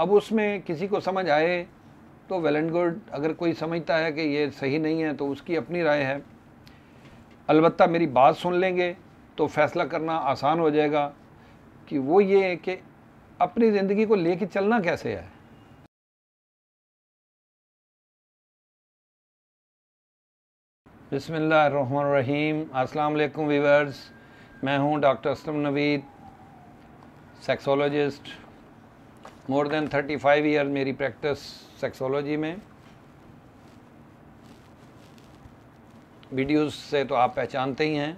अब उसमें किसी को समझ आए तो वेल एंड गुड अगर कोई समझता है कि ये सही नहीं है तो उसकी अपनी राय है अलबत् मेरी बात सुन लेंगे तो फ़ैसला करना आसान हो जाएगा कि वो ये है कि अपनी ज़िंदगी को कर चलना कैसे है बसमीम अस्सलाम वीवर्स मैं हूँ doctor Aslam Naveed sexologist more than thirty five year मेरी प्रैक्टिस सेक्सोलॉजी में वीडियोस से तो आप पहचानते ही हैं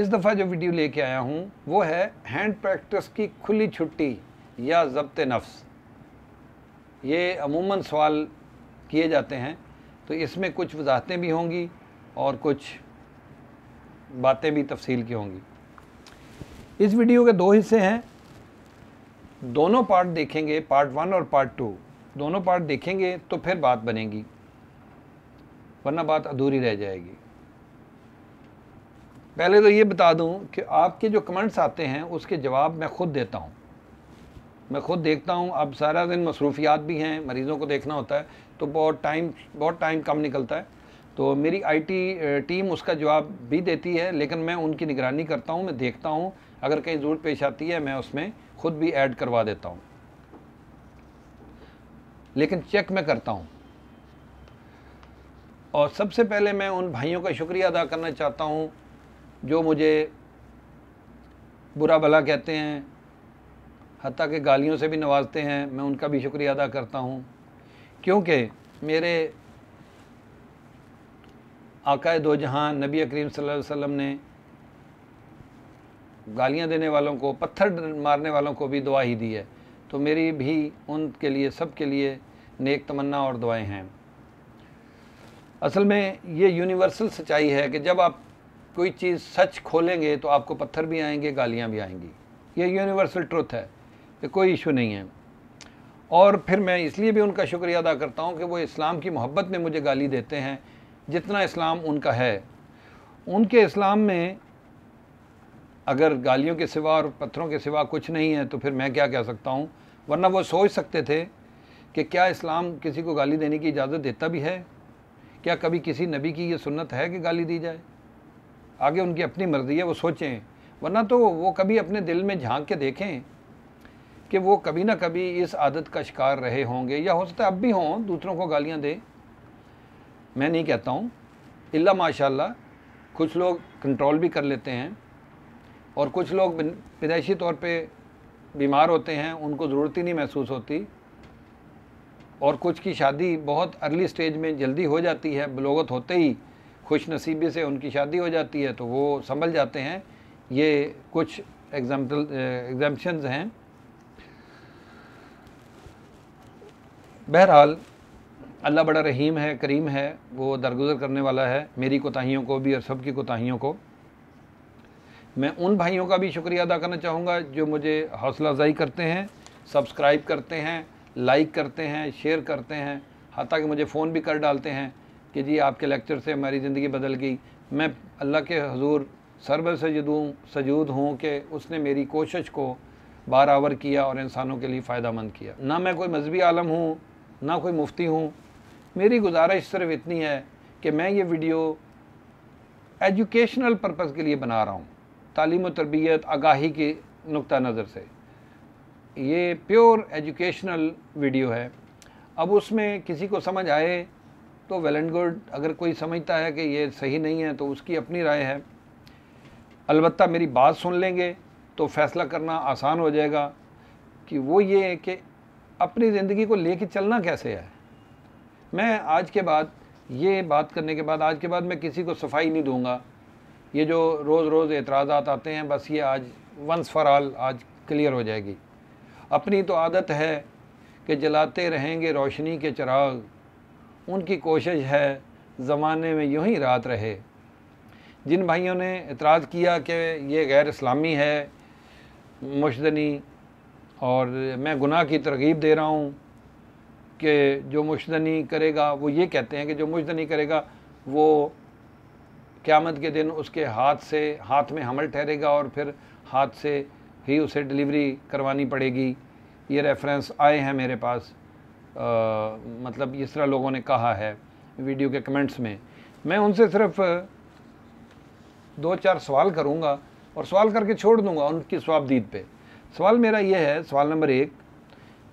इस दफ़ा जो वीडियो लेके आया हूँ वो है हैंड प्रैक्टिस की खुली छुट्टी या जब्त नफ्स ये अमूमन सवाल किए जाते हैं तो इसमें कुछ वजाहतें भी होंगी और कुछ बातें भी तफसील की होंगी इस वीडियो के दो हिस्से हैं दोनों पार्ट देखेंगे पार्ट वन और पार्ट टू दोनों पार्ट देखेंगे तो फिर बात बनेगी वरना बात अधूरी रह जाएगी पहले तो ये बता दूं कि आपके जो कमेंट्स आते हैं उसके जवाब मैं खुद देता हूं मैं खुद देखता हूं अब सारा दिन मसरूफियात भी हैं मरीज़ों को देखना होता है तो बहुत टाइम बहुत टाइम कम निकलता है तो मेरी आईटी टीम उसका जवाब भी देती है लेकिन मैं उनकी निगरानी करता हूं मैं देखता हूं अगर कहीं ज़रूरत पेश आती है मैं उसमें ख़ुद भी ऐड करवा देता हूँ लेकिन चेक मैं करता हूँ और सबसे पहले मैं उन भाइयों का शुक्रिया अदा करना चाहता हूँ जो मुझे बुरा भला कहते हैं हती कि गालियों से भी नवाजते हैं मैं उनका भी शुक्रिया अदा करता हूँ क्योंकि मेरे आकाए दो जहाँ नबी करीम वसल्लम ने गालियाँ देने वालों को पत्थर मारने वालों को भी दुआ ही दी है तो मेरी भी उनके लिए सब के लिए नेक तमन्ना और दुआएं हैं असल में ये यूनिवर्सल सच्चाई है कि जब आप कोई चीज़ सच खोलेंगे तो आपको पत्थर भी आएंगे गालियाँ भी आएंगी ये यूनिवर्सल ट्रुथ है ये कोई इशू नहीं है और फिर मैं इसलिए भी उनका शुक्रिया अदा करता हूँ कि वो इस्लाम की मोहब्बत में मुझे गाली देते हैं जितना इस्लाम उनका है उनके इस्लाम में अगर गालियों के सिवा और पत्थरों के सिवा कुछ नहीं है तो फिर मैं क्या कह सकता हूँ वरना वो सोच सकते थे कि क्या इस्लाम किसी को गाली देने की इजाज़त देता भी है क्या कभी किसी नबी की ये सुन्नत है कि गाली दी जाए आगे उनकी अपनी मर्ज़ी है वो सोचें वरना तो वो कभी अपने दिल में झांक के देखें कि वो कभी ना कभी इस आदत का शिकार रहे होंगे या हो सकता है अब भी हों दूसरों को गालियाँ दें मैं नहीं कहता हूँ इल्ला माशाल्लाह कुछ लोग कंट्रोल भी कर लेते हैं और कुछ लोग पैदाइशी तौर पे बीमार होते हैं उनको ज़रूरत ही नहीं महसूस होती और कुछ की शादी बहुत अर्ली स्टेज में जल्दी हो जाती है बलोगत होते ही खुश नसीबी से उनकी शादी हो जाती है तो वो संभल जाते हैं ये कुछ एग्जाम्पल एग्जाम्पन हैं बहरहाल अल्लाह बड़ा रहीम है करीम है वो दरगुजर करने वाला है मेरी कोताहीियों को भी और सब की को मैं उन भाइयों का भी शुक्रिया अदा करना चाहूँगा जो मुझे हौसला अफजाई करते हैं सब्सक्राइब करते हैं लाइक करते हैं शेयर करते हैं हती कि मुझे फ़ोन भी कर डालते हैं कि जी आपके लेक्चर से हमारी ज़िंदगी बदल गई मैं अल्लाह के हजूर सरब सजदूँ सजूद हूँ कि उसने मेरी कोशिश को बारावर किया और इंसानों के लिए फ़ायदा मंद किया ना मैं कोई मजहबी आलम हूँ ना कोई मुफ्ती हूँ मेरी गुजारिश सिर्फ इतनी है कि मैं ये वीडियो एजुकेशनल पर्पज़ के लिए बना रहा हूँ तालीम तरबियत आगाही के नुक़ नज़र से ये प्योर एजुकेशनल वीडियो है अब उसमें किसी को समझ आए तो वेल एंड गुड अगर कोई समझता है कि ये सही नहीं है तो उसकी अपनी राय है अलबत् मेरी बात सुन लेंगे तो फ़ैसला करना आसान हो जाएगा कि वो ये है कि अपनी ज़िंदगी को कर चलना कैसे है मैं आज के बाद ये बात करने के बाद आज के बाद मैं किसी को सफाई नहीं दूंगा ये जो रोज़ रोज़ एतराज़ात आते हैं बस ये आज वंस फॉर आल आज क्लियर हो जाएगी अपनी तो आदत है कि जलाते रहेंगे रोशनी के चराग उनकी कोशिश है ज़माने में यूँ ही रात रहे जिन भाइयों ने इतराज़ किया कि ये गैर इस्लामी है मुशदनी और मैं गुनाह की तरगीब दे रहा हूँ कि जो मुशदनी करेगा वो ये कहते हैं कि जो मुशदनी करेगा वो क़्यामत के दिन उसके हाथ से हाथ में हमल ठहरेगा और फिर हाथ से ही उसे डिलीवरी करवानी पड़ेगी ये रेफरेंस आए हैं मेरे पास आ, मतलब इस तरह लोगों ने कहा है वीडियो के कमेंट्स में मैं उनसे सिर्फ दो चार सवाल करूंगा और सवाल करके छोड़ दूंगा उनकी स्वाबदीद पे सवाल मेरा ये है सवाल नंबर एक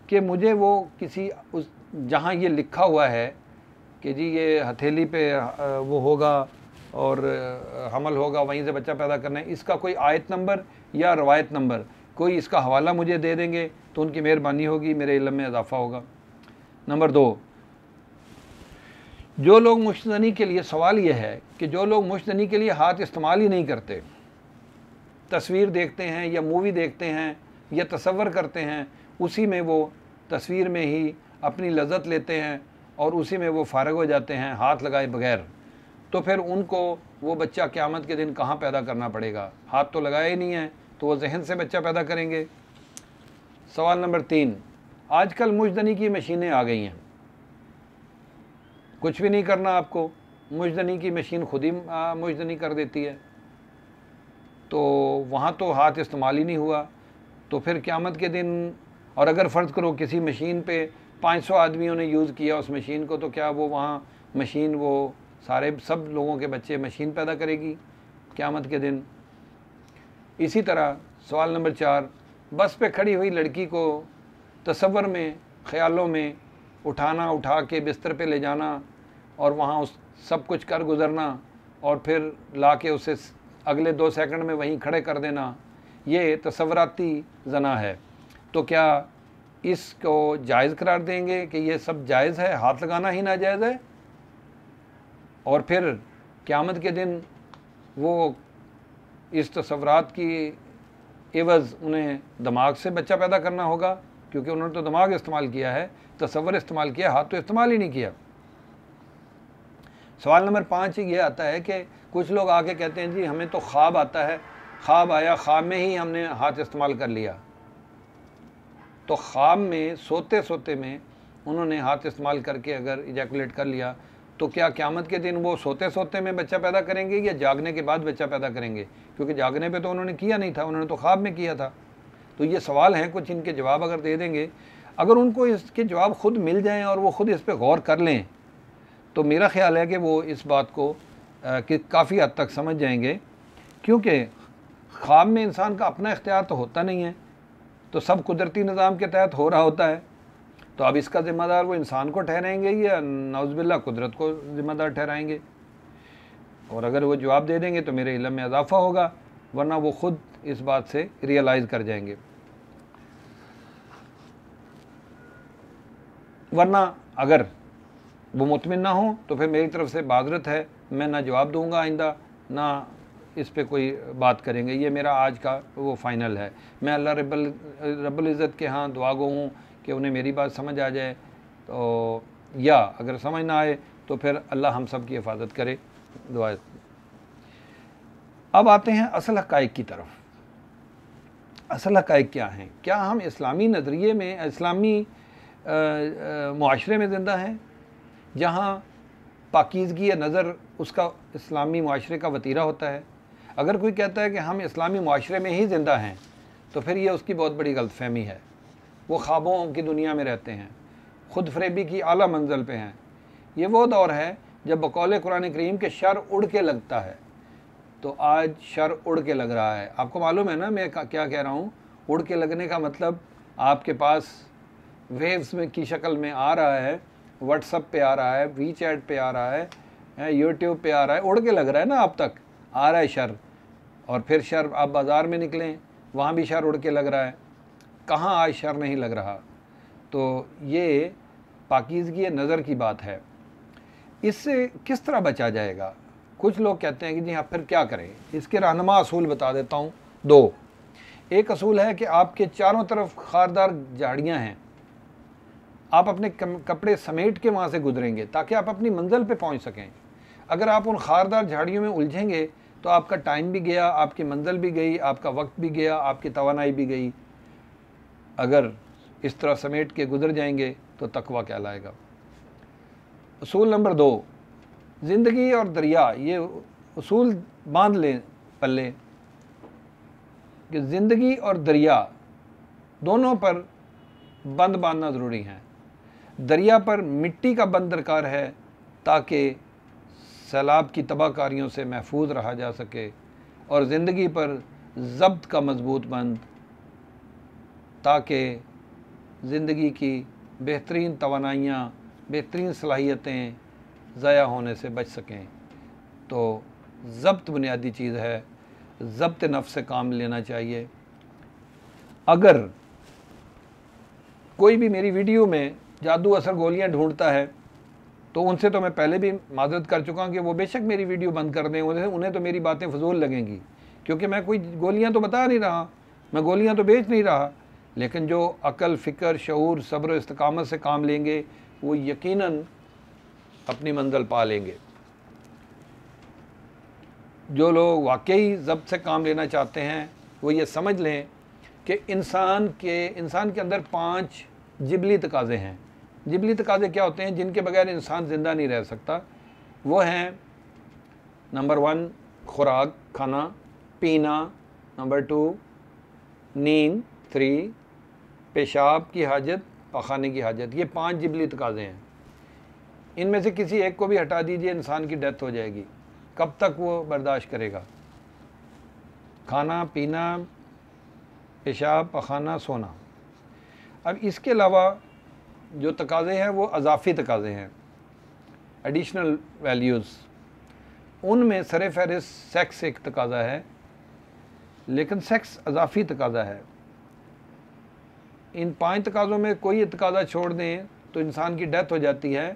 कि मुझे वो किसी उस जहाँ ये लिखा हुआ है कि जी ये हथेली पे वो होगा और हमल होगा वहीं से बच्चा पैदा करना है इसका कोई आयत नंबर या रवायत नंबर कोई इसका हवाला मुझे दे देंगे तो उनकी मेहरबानी होगी मेरे इलम में इजाफ़ा होगा नंबर दो जो लोग मुश्तनी के लिए सवाल यह है कि जो लोग मुश्तनी के लिए हाथ इस्तेमाल ही नहीं करते तस्वीर देखते हैं या मूवी देखते हैं या तस्वर करते हैं उसी में वो तस्वीर में ही अपनी लज्जत लेते हैं और उसी में वो फारग हो जाते हैं हाथ लगाए बगैर तो फिर उनको वो बच्चा क़्यामत के दिन कहाँ पैदा करना पड़ेगा हाथ तो लगाया ही नहीं है तो वो जहन से बच्चा पैदा करेंगे सवाल नंबर तीन आजकल मुजदनी की मशीनें आ गई हैं कुछ भी नहीं करना आपको मुजदनी की मशीन खुद ही मुजदनी कर देती है तो वहाँ तो हाथ इस्तेमाल ही नहीं हुआ तो फिर क़्यामत के दिन और अगर फ़र्ज़ करो किसी मशीन पे 500 आदमियों ने यूज़ किया उस मशीन को तो क्या वो वहाँ मशीन वो सारे सब लोगों के बच्चे मशीन पैदा करेगी क़्यामत के दिन इसी तरह सवाल नंबर चार बस पे खड़ी हुई लड़की को तस्वर में ख्यालों में उठाना उठा के बिस्तर पे ले जाना और वहाँ उस सब कुछ कर गुज़रना और फिर ला के उसे अगले दो सेकंड में वहीं खड़े कर देना ये तस्वराती जना है तो क्या इसको जायज़ करार देंगे कि ये सब जायज़ है हाथ लगाना ही नाजायज़ है और फिर क़्यामत के दिन वो इस तस्वरत की एवज़ उन्हें दिमाग से बच्चा पैदा करना होगा क्योंकि उन्होंने तो दिमाग इस्तेमाल किया है तस्वर इस्तेमाल किया हाथ तो इस्तेमाल ही नहीं किया सवाल नंबर पाँच ये आता है कि कुछ लोग आके कहते हैं जी हमें तो ख्वाब आता है ख्वाब आया ख्वाब में ही हमने हाथ इस्तेमाल कर लिया तो ख्वाब में सोते सोते में उन्होंने हाथ इस्तेमाल करके अगर इजैकुलेट कर लिया तो क्या क़्यामत के दिन वो सोते सोते में बच्चा पैदा करेंगे या जागने के बाद बच्चा पैदा करेंगे क्योंकि जागने पे तो उन्होंने किया नहीं था उन्होंने तो ख्वाब में किया था तो ये सवाल हैं कुछ इनके जवाब अगर दे देंगे अगर उनको इसके जवाब खुद मिल जाएँ और वो ख़ुद इस पर गौर कर लें तो मेरा ख्याल है कि वो इस बात को कि काफ़ी हद तक समझ जाएंगे क्योंकि ख्वाब में इंसान का अपना इख्तियार तो होता नहीं है तो सब कुदरती निज़ाम के तहत हो रहा होता है तो अब इसका ज़िम्मेदार वो इंसान को ठहराएंगे या नौजबिल्ला कुदरत को ज़िम्मेदार ठहराएंगे और अगर वो जवाब दे देंगे तो मेरे इलम में इजाफ़ा होगा वरना वो ख़ुद इस बात से रियलाइज़ कर जाएंगे वरना अगर वो मुतमिन ना हो तो फिर मेरी तरफ से बाजरत है मैं ना जवाब दूंगा आइंदा ना इस पर कोई बात करेंगे ये मेरा आज का वो फ़ाइनल है मैं अल्लाह रब्बल रब्बल इज़्ज़त के यहाँ दुआ गो हूँ कि उन्हें मेरी बात समझ आ जाए तो या अगर समझ ना आए तो फिर अल्लाह हम सब की हिफाजत करे दुआ अब आते हैं असल हक़ की तरफ असल हक़ क्या हैं क्या हम इस्लामी नज़रिए में इस्लामी माशरे में ज़िंदा हैं जहाँ पाकिजगी नज़र उसका इस्लामी माशरे का वतीरा होता है अगर कोई कहता है कि हम इस्लामी माशरे में ही ज़िंदा हैं तो फिर ये उसकी बहुत बड़ी गलतफहमी है वो ख्वाबों की दुनिया में रहते हैं खुद फरेबी की अली मंजिल पे हैं ये वो दौर है जब बकौल कुरान करीम के शर उड़ के लगता है तो आज शर उड़ के लग रहा है आपको मालूम है ना मैं क्या कह रहा हूँ उड़ के लगने का मतलब आपके पास वेव्स में की शक्ल में आ रहा है व्हाट्सअप पे आ रहा है वी चैट पर आ रहा है यूट्यूब पे आ रहा है उड़ के लग रहा है ना आप तक आ रहा है शर और फिर शर आप बाज़ार में निकलें वहाँ भी शर उड़ के लग रहा है कहाँ आज शर नहीं लग रहा तो ये पाकिजगी नज़र की बात है इससे किस तरह बचा जाएगा कुछ लोग कहते हैं कि जी आप हाँ, फिर क्या करें इसके रहनमा असूल बता देता हूँ दो एक असूल है कि आपके चारों तरफ खारदार झाड़ियाँ हैं आप अपने कपड़े समेट के वहाँ से गुजरेंगे ताकि आप अपनी मंजिल पर पहुँच सकें अगर आप उन खारदार झाड़ियों में उलझेंगे तो आपका टाइम भी गया आपकी मंजिल भी गई आपका वक्त भी गया आपकी तोानाई भी गई अगर इस तरह समेट के गुजर जाएंगे तो तकवा क्या लाएगा असूल नंबर दो ज़िंदगी और दरिया ये असूल बांध लें पल्ले कि ज़िंदगी और दरिया दोनों पर बंद बांधना ज़रूरी है दरिया पर मिट्टी का बंद दरकार है ताकि सैलाब की तबाहकारियों से महफूज रहा जा सके और ज़िंदगी पर जब्त का मजबूत बंद ताकि ज़िंदगी की बेहतरीन तोानाइयाँ बेहतरीन सलाहियतें ज़ाया होने से बच सकें तो जब्त बुनियादी चीज़ है जब्त नफ़ से काम लेना चाहिए अगर कोई भी मेरी वीडियो में जादू असर गोलियां ढूंढता है तो उनसे तो मैं पहले भी माजरत कर चुका हूँ कि वो बेशक मेरी वीडियो बंद कर दें उन्हें उन्हें तो मेरी बातें फजूल लगेंगी क्योंकि मैं कोई गोलियां तो बता नहीं रहा मैं गोलियां तो बेच नहीं रहा लेकिन जो अकल फ़िक्र शूर सब्र इस्तकामत से काम लेंगे वो यकीनन अपनी मंजिल पा लेंगे जो लोग वाकई जब्त से काम लेना चाहते हैं वो ये समझ लें कि इंसान के इंसान के अंदर पांच जिबली तकाजे हैं जिबली तकाजे क्या होते हैं जिनके बगैर इंसान ज़िंदा नहीं रह सकता वो हैं नंबर वन खुराक खाना पीना नंबर टू नींद थ्री पेशाब की हाजत पखाने की हाजत ये पांच जिबली तकाजे हैं इनमें से किसी एक को भी हटा दीजिए इंसान की डेथ हो जाएगी कब तक वो बर्दाश्त करेगा खाना पीना पेशाब पखाना सोना अब इसके अलावा जो तकाजे हैं वो अजाफी तकाजे हैं एडिशनल वैल्यूज़ उनमें सर फहरिस्त सेक्स एक तकाजा है लेकिन सेक्स अजाफी तकाजा है इन पांच तकाज़ों में कोई तकाज़ा छोड़ दें तो इंसान की डेथ हो जाती है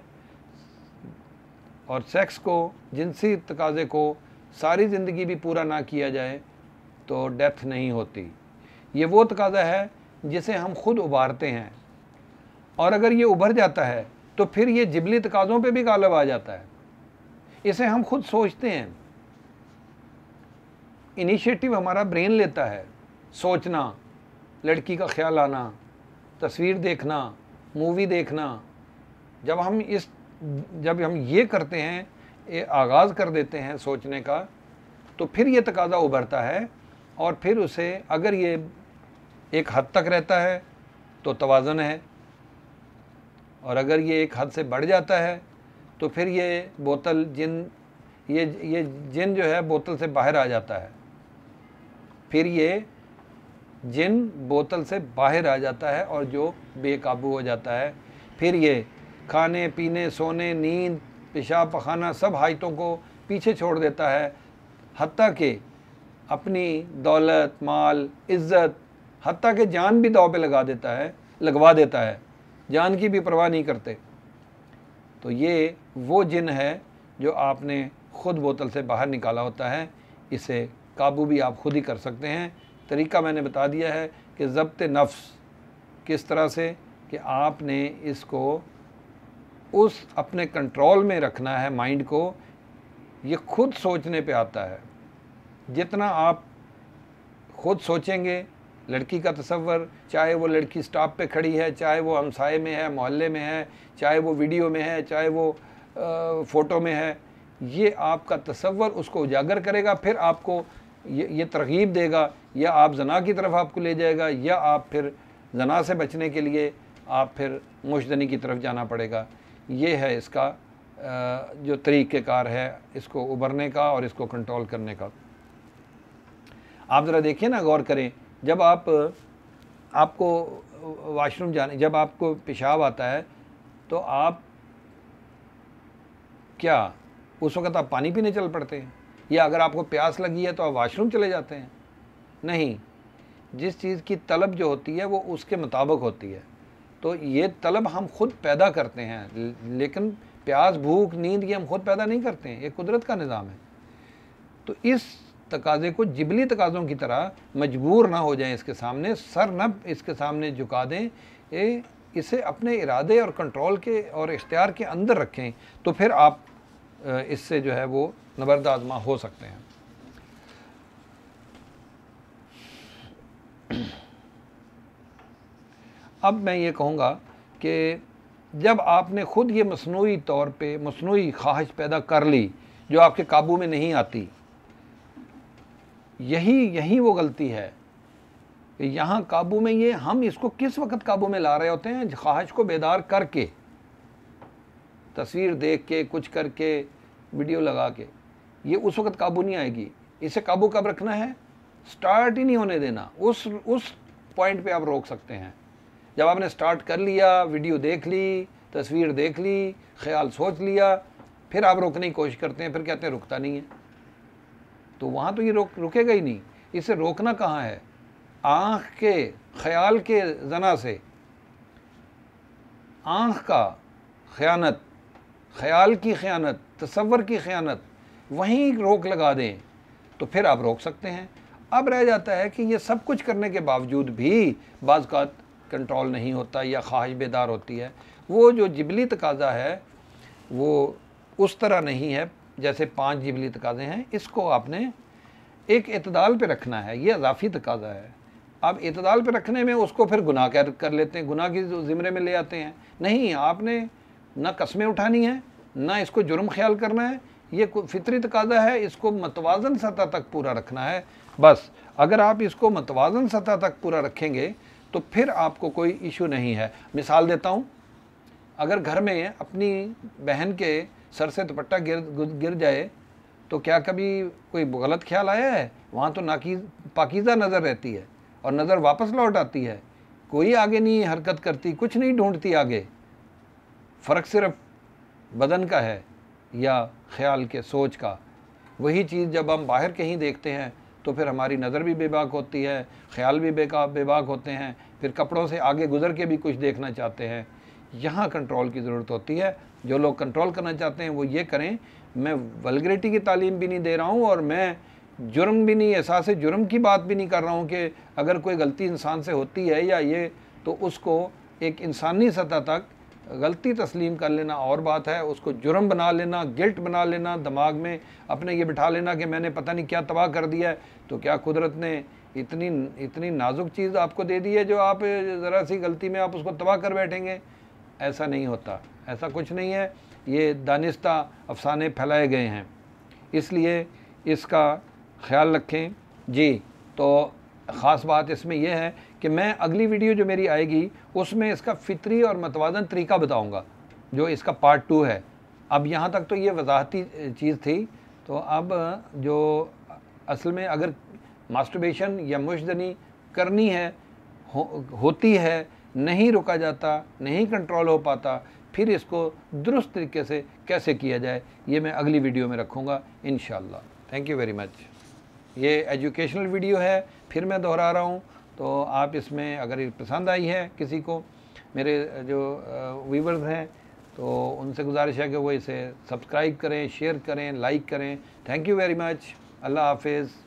और सेक्स को जिनसी तकाज़े को सारी ज़िंदगी भी पूरा ना किया जाए तो डेथ नहीं होती ये वो तकाज़ा है जिसे हम खुद उभारते हैं और अगर ये उभर जाता है तो फिर ये जिबली तकाज़ों पे भी गालब आ जाता है इसे हम खुद सोचते हैं इनिशिएटिव हमारा ब्रेन लेता है सोचना लड़की का ख्याल आना तस्वीर देखना मूवी देखना जब हम इस जब हम ये करते हैं ये आगाज़ कर देते हैं सोचने का तो फिर ये तकाजा उभरता है और फिर उसे अगर ये एक हद तक रहता है तो तोज़न है और अगर ये एक हद से बढ़ जाता है तो फिर ये बोतल जिन ये ये जिन जो है बोतल से बाहर आ जाता है फिर ये जिन बोतल से बाहर आ जाता है और जो बेकाबू हो जाता है फिर ये खाने पीने सोने नींद पेशाब पखाना सब हाइटों को पीछे छोड़ देता है हती के अपनी दौलत माल इज़्ज़त हती के जान भी दाव पे लगा देता है लगवा देता है जान की भी परवाह नहीं करते तो ये वो जिन है जो आपने ख़ुद बोतल से बाहर निकाला होता है इसे काबू भी आप खुद ही कर सकते हैं तरीका मैंने बता दिया है कि ज़ब्त नफ्स किस तरह से कि आपने इसको उस अपने कंट्रोल में रखना है माइंड को ये खुद सोचने पे आता है जितना आप खुद सोचेंगे लड़की का तस्वर चाहे वो लड़की स्टॉप पे खड़ी है चाहे वो हमसाए में है मोहल्ले में है चाहे वो वीडियो में है चाहे वो फ़ोटो में है ये आपका तस्वर उसको उजागर करेगा फिर आपको ये ये तरगीब देगा या आप जना की तरफ आपको ले जाएगा या आप फिर जना से बचने के लिए आप फिर मुशदनी की तरफ जाना पड़ेगा ये है इसका जो तरीक़ार है इसको उबरने का और इसको कंट्रोल करने का आप ज़रा देखिए ना गौर करें जब आप आपको वाशरूम जाने जब आपको पेशाब आता है तो आप क्या उस वक़्त आप पानी पीने चल पड़ते हैं या अगर आपको प्यास लगी है तो आप वाशरूम चले जाते हैं नहीं जिस चीज़ की तलब जो होती है वो उसके मुताबिक होती है तो ये तलब हम खुद पैदा करते हैं लेकिन प्यास भूख नींद ये हम खुद पैदा नहीं करते हैं ये कुदरत का निज़ाम है तो इस तकाजे को जिबली तकाज़ों की तरह मजबूर ना हो जाएं इसके सामने सर न इसके सामने झुका दें ये इसे अपने इरादे और कंट्रोल के और इख्तियार के अंदर रखें तो फिर आप इससे जो है वो नबर्द आजमा हो सकते हैं अब मैं ये कहूँगा कि जब आपने ख़ुद ये मसनू तौर पे मसनू ख्वाहिश पैदा कर ली जो आपके काबू में नहीं आती यही यही वो गलती है कि यहाँ काबू में ये हम इसको किस वक्त काबू में ला रहे होते हैं ख्वाहिश को बेदार करके तस्वीर देख के कुछ करके वीडियो लगा के ये उस वक्त काबू नहीं आएगी इसे काबू कब रखना है स्टार्ट ही नहीं होने देना उस उस पॉइंट पे आप रोक सकते हैं जब आपने स्टार्ट कर लिया वीडियो देख ली तस्वीर देख ली ख्याल सोच लिया फिर आप रोकने की कोशिश करते हैं फिर कहते हैं रुकता नहीं है तो वहाँ तो ये रोक रुकेगा ही नहीं इसे रोकना कहाँ है आँख के ख्याल के जना से आँख का ख़यानत ख्याल की ख़यानत तस्वर की ख़यानत वहीं रोक लगा दें तो फिर आप रोक सकते हैं अब रह जाता है कि ये सब कुछ करने के बावजूद भी बाज़ात कंट्रोल नहीं होता या ख्वाहिश बेदार होती है वो जो जिबली तकाजा है वो उस तरह नहीं है जैसे पांच जिबली तकाजे हैं इसको आपने एक अतदाल पे रखना है ये अजाफी तकाजा है आप इतदाल पे रखने में उसको फिर गुनाह कर कर लेते हैं गुनाह की ज़िमरे में ले आते हैं नहीं आपने ना कस्में उठानी है ना इसको जुर्म ख्याल करना है ये फितरी तकाजा है इसको मतवाजन सतह तक पूरा रखना है बस अगर आप इसको मतवाजन सतह तक पूरा रखेंगे तो फिर आपको कोई इशू नहीं है मिसाल देता हूँ अगर घर में अपनी बहन के सर से दुपट्टा गिर गिर जाए तो क्या कभी कोई गलत ख्याल आया है वहाँ तो नाकी पाकिज़ा नज़र रहती है और नज़र वापस लौट आती है कोई आगे नहीं हरकत करती कुछ नहीं ढूंढती आगे फ़र्क सिर्फ बदन का है या ख्याल के सोच का वही चीज़ जब हम बाहर कहीं देखते हैं तो फिर हमारी नज़र भी बेबाक होती है ख्याल भी बेका बेबाक होते हैं फिर कपड़ों से आगे गुजर के भी कुछ देखना चाहते हैं यहाँ कंट्रोल की ज़रूरत होती है जो लोग कंट्रोल करना चाहते हैं वो ये करें मैं वलग्रेटी की तालीम भी नहीं दे रहा हूँ और मैं जुर्म भी नहीं एहसास जुर्म की बात भी नहीं कर रहा हूँ कि अगर कोई गलती इंसान से होती है या ये तो उसको एक इंसानी सतह तक गलती तस्लीम कर लेना और बात है उसको जुर्म बना लेना गिल्ट बना लेना दिमाग में अपने ये बिठा लेना कि मैंने पता नहीं क्या तबाह कर दिया है तो क्या कुदरत ने इतनी इतनी नाजुक चीज़ आपको दे दी है जो आप ज़रा सी गलती में आप उसको तबाह कर बैठेंगे ऐसा नहीं होता ऐसा कुछ नहीं है ये दानिस्ता अफसाने फैलाए गए हैं इसलिए इसका ख्याल रखें जी तो ख़ास बात इसमें यह है कि मैं अगली वीडियो जो मेरी आएगी उसमें इसका फितरी और मतवाजन तरीका बताऊँगा जो इसका पार्ट टू है अब यहाँ तक तो ये वजाहती चीज़ थी तो अब जो असल में अगर मास्टरबेशन या मुशदनी करनी है हो, होती है नहीं रुका जाता नहीं कंट्रोल हो पाता फिर इसको दुरुस्त तरीके से कैसे किया जाए ये मैं अगली वीडियो में रखूँगा इन थैंक यू वेरी मच ये एजुकेशनल वीडियो है फिर मैं दोहरा रहा हूँ तो आप इसमें अगर पसंद आई है किसी को मेरे जो व्यूवर्स हैं तो उनसे गुजारिश है कि वो इसे सब्सक्राइब करें शेयर करें लाइक करें थैंक यू वेरी मच अल्लाह हाफिज़